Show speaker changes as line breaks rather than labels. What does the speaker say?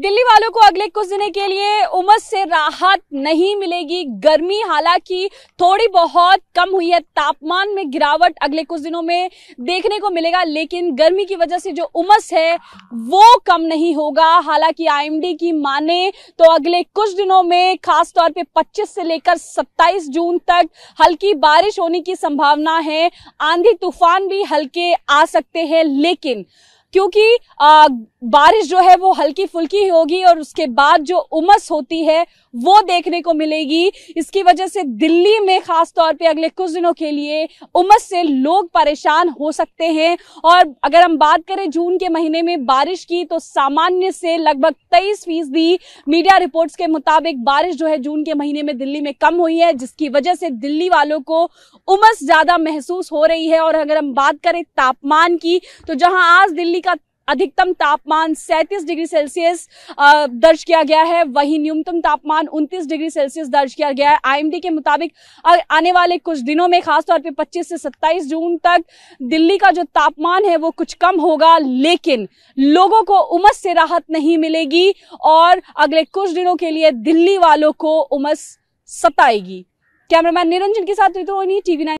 दिल्ली वालों को अगले कुछ दिनों के लिए उमस से राहत नहीं मिलेगी गर्मी हालांकि थोड़ी बहुत कम हुई है तापमान में गिरावट अगले कुछ दिनों में देखने को मिलेगा लेकिन गर्मी की वजह से जो उमस है वो कम नहीं होगा हालांकि आईएमडी की माने तो अगले कुछ दिनों में खासतौर पे 25 से लेकर 27 जून तक हल्की बारिश होने की संभावना है आंधी तूफान भी हल्के आ सकते हैं लेकिन क्योंकि आ, बारिश जो है वो हल्की फुल्की होगी और उसके बाद जो उमस होती है वो देखने को मिलेगी इसकी वजह से दिल्ली में खास तौर पे अगले कुछ दिनों के लिए उमस से लोग परेशान हो सकते हैं और अगर हम बात करें जून के महीने में बारिश की तो सामान्य से लगभग तेईस फीसदी मीडिया रिपोर्ट्स के मुताबिक बारिश जो है जून के महीने में दिल्ली में कम हुई है जिसकी वजह से दिल्ली वालों को उमस ज़्यादा महसूस हो रही है और अगर हम बात करें तापमान की तो जहां आज दिल्ली का अधिकतम तापमान 37 डिग्री सेल्सियस दर्ज किया गया है वहीं न्यूनतम तापमान 29 डिग्री सेल्सियस दर्ज किया गया है आईएमडी के मुताबिक आने वाले कुछ दिनों में खासतौर पर 25 से 27 जून तक दिल्ली का जो तापमान है वो कुछ कम होगा लेकिन लोगों को उमस से राहत नहीं मिलेगी और अगले कुछ दिनों के लिए दिल्ली वालों को उमस सताएगी कैमरामैन निरंजन के साथ ऋतु टीवी नाइन